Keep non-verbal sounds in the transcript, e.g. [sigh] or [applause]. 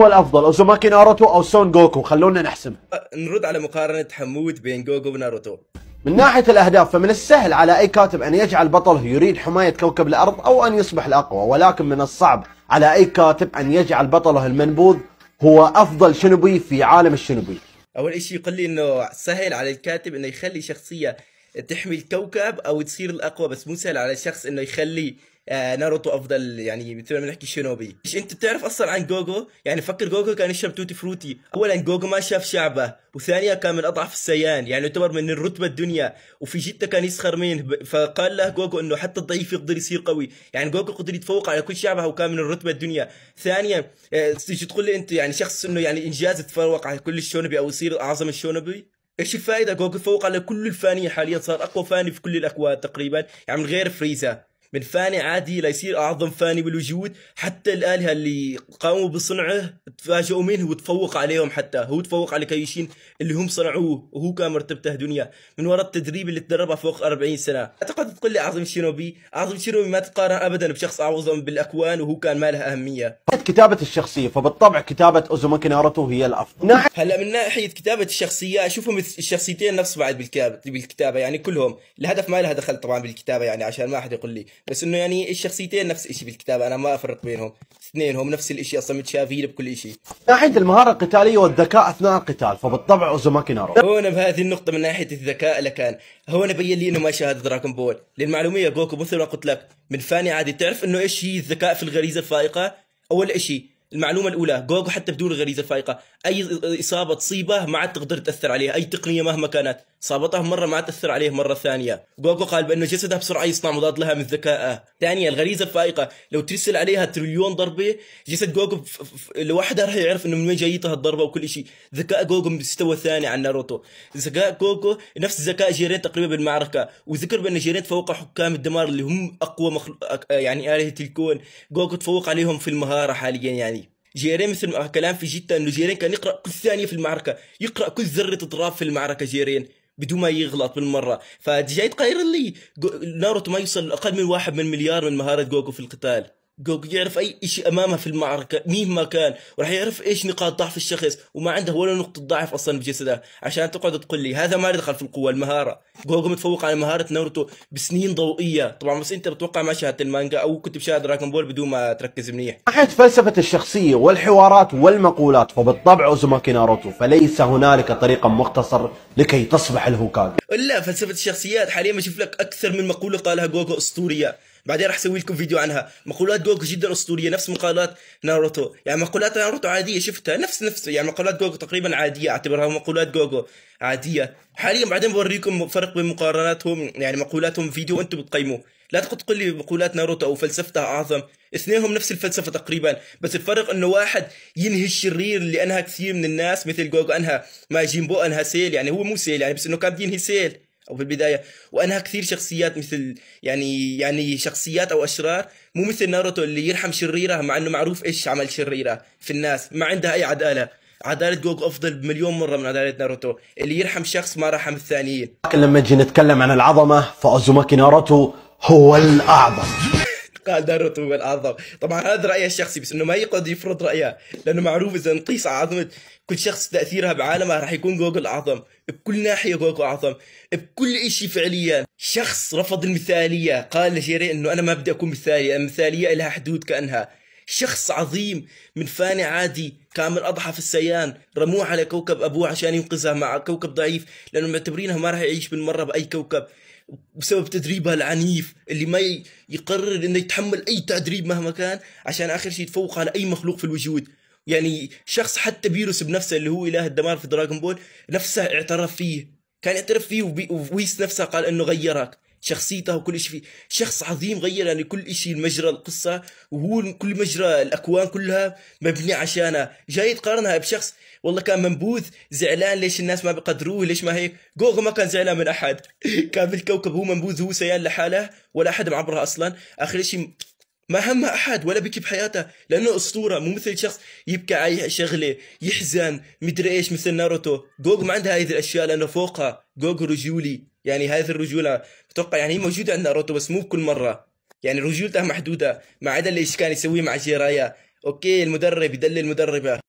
هو الافضل اوزوماكي ناروتو او سون جوكو خلونا نحسم أه، نرد على مقارنه حمود بين جوجو وناروتو من ناحيه الاهداف فمن السهل على اي كاتب ان يجعل بطله يريد حمايه كوكب الارض او ان يصبح الاقوى ولكن من الصعب على اي كاتب ان يجعل بطله المنبوذ هو افضل شنبي في عالم الشنبي اول شيء يقول لي انه سهل على الكاتب انه يخلي شخصيه تحمي الكوكب او تصير الاقوى بس مو سهل على شخص انه يخلي آه ناروتو افضل يعني مثل ما بنحكي شينوبي ايش انت بتعرف اصلا عن جوجو يعني فكر جوجو كان يشرب توتي فروتي اولا جوجو ما شاف شعبه وثانيا كان من اضعف السيان يعني يعتبر من الرتبه الدنيا وفي جده كان يسخر منه فقال له جوجو انه حتى الضعيف يقدر يصير قوي يعني جوجو قدر يتفوق على كل شعبه وكان من الرتبه الدنيا ثانيا آه، تيجي تقول لي انت يعني شخص انه يعني انجاز تفوق على كل الشونبي او يصير اعظم الشونبي ايش الفائده جوجل فوق على كل الفانيه حاليا صار اقوى فاني في كل الاكواد تقريبا يعني من غير فريزا من فاني عادي ليصير اعظم فاني بالوجود حتى الالهه اللي قاموا بصنعه تفاجئوا منه وتفوق عليهم حتى هو تفوق على كايشين اللي هم صنعوه وهو كان مرتبته دنيا من وراء التدريب اللي تدربها فوق 40 سنه اعتقد تقول لي اعظم شينوبي اعظم شينوبي ما تقارن ابدا بشخص اعظم بالاكوان وهو كان ما له اهميه كتابه الشخصيه فبالطبع كتابه اوزوماكي ناروتو هي الافضل هلا من ناحيه كتابه الشخصيه اشوفهم الشخصيتين نفس بعد بالكتابه يعني كلهم الهدف ما لها دخل طبعا بالكتابه يعني عشان ما احد يقول لي بس انه يعني الشخصيتين نفس الشيء بالكتاب انا ما افرق بينهم اثنين هم نفس الشيء اصلا متشابهين بكل شيء ناحيه المهاره القتاليه والذكاء اثناء القتال فبالطبع اوزوماكي نارو هون بهذه النقطه من ناحيه الذكاء لكان هون بين لي انه ما شاهد دراغون بول للمعلوميه جوكو مثل ما قلت لك من فاني عادي تعرف انه ايش هي الذكاء في الغريزه الفائقه اول شيء المعلومة الأولى جوجو حتى بدون الغريزة الفائقة أي إصابة تصيبه ما عاد تقدر تأثر عليها أي تقنية مهما كانت صابطه مره ما تاثر عليه مره ثانيه جوجو قال بانه جسده بسرعه يصنع مضاد لها من ذكائه ثانيا الغريزه الفائقه لو ترسل عليها تريليون ضربه جسد جوجو لوحده راح يعرف انه من وين جايتها الضربه وكل شيء ذكاء جوجو مستوى ثاني عن ناروتو ذكاء جوجو نفس ذكاء جيرين تقريبا بالمعركه وذكر بان جيرين تفوق حكام الدمار اللي هم اقوى مخل... يعني الهه الكون جوجو تفوق عليهم في المهاره حاليا يعني جيرين مثل كلام في جيتا انه جيرين كان يقرا كل ثانيه في المعركه يقرا كل ذره اضراب في المعركه جيرين بدون ما يغلط بالمره فجاي تقاير لي ناروتو ما يوصل اقل من واحد من مليار من مهاره جوجو في القتال جوجو يعرف اي شيء امامه في المعركه مهما كان وراح يعرف ايش نقاط ضعف الشخص وما عنده ولا نقطه ضعف اصلا بجسده عشان تقعد تقول لي هذا ما دخل في القوه المهاره جوجو متفوق على مهاره ناروتو بسنين ضوئيه طبعا بس انت بتوقع ما شاهدت المانجا او كنت بشاهد دراغون بول بدون ما تركز منيح ناحيه فلسفه الشخصيه والحوارات والمقولات فبالطبع اوزوماكي ناروتو فليس هنالك طريقه مختصر لكي تصبح الهوكاغي لا فلسفه الشخصيات حاليا بشوف لك اكثر من مقوله قالها جوجو اسطوريه بعدين راح اسوي لكم فيديو عنها مقولات جوجو جدا اسطوريه نفس مقالات ناروتو يعني مقولات ناروتو عاديه شفتها نفس نفس يعني مقالات جوجو تقريبا عاديه اعتبرها مقولات جوجو عاديه حاليا بعدين بوريكم فرق بين مقارناتهم يعني مقولاتهم فيديو وانتم بتقيموا لا تقول لي مقولات ناروتو او فلسفتها اعظم اثنينهم نفس الفلسفه تقريبا بس الفرق انه واحد ينهي الشرير اللي انهى كثير من الناس مثل جوجو انهى ماجين بو انهى سيل يعني هو مو سيل يعني بس انه كان ينهي سيل او في البدايه وانهى كثير شخصيات مثل يعني يعني شخصيات او اشرار مو مثل ناروتو اللي يرحم شريره مع انه معروف ايش عمل شريره في الناس ما عندها اي عداله عدالة جوج أفضل بمليون مرة من عدالة ناروتو اللي يرحم شخص ما رحم الثانيين لكن لما نجي نتكلم عن العظمة فأزوماكي ناروتو هو الأعظم قال ناروتو هو الاعظم طبعا هذا رايه الشخصي بس انه ما يقعد يفرض رايه لانه معروف اذا نقيس على عظمه كل شخص تاثيرها بعالمها راح يكون جوجل اعظم بكل ناحيه جوجل اعظم بكل شيء فعليا شخص رفض المثاليه قال لجيري انه انا ما بدي اكون مثالي المثاليه لها حدود كانها شخص عظيم من فاني عادي كامل أضحى في السيان رموه على كوكب أبوه عشان ينقذها مع كوكب ضعيف لأنه معتبرينها ما راح يعيش بالمرة بأي كوكب بسبب تدريبها العنيف اللي ما يقرر انه يتحمل اي تدريب مهما كان عشان اخر شيء يتفوق على اي مخلوق في الوجود يعني شخص حتى بيروس بنفسه اللي هو اله الدمار في دراغون بول نفسه اعترف فيه كان يعترف فيه وبي... ويس نفسه قال انه غيرك شخصيته وكل شيء فيه شخص عظيم غير يعني كل شيء المجرى القصة وهو كل مجرى الأكوان كلها مبني عشانها جاي تقارنها بشخص والله كان منبوذ زعلان ليش الناس ما بقدروه ليش ما هيك جوجو ما كان زعلان من أحد [laughs] كان بالكوكب هو منبوذ هو سيان لحاله ولا أحد معبره أصلا آخر شيء ما هم احد ولا بكي بحياته لانه اسطوره مو مثل شخص يبكي على شغله يحزن مدري ايش مثل ناروتو جوجو ما عندها هذه الاشياء لانه فوقها جوجو رجولي يعني هذه الرجوله اتوقع يعني هي موجوده عند ناروتو بس مو بكل مره يعني رجولته محدوده ما عدا اللي كان يسويه مع جيرايا اوكي المدرب يدلل المدربه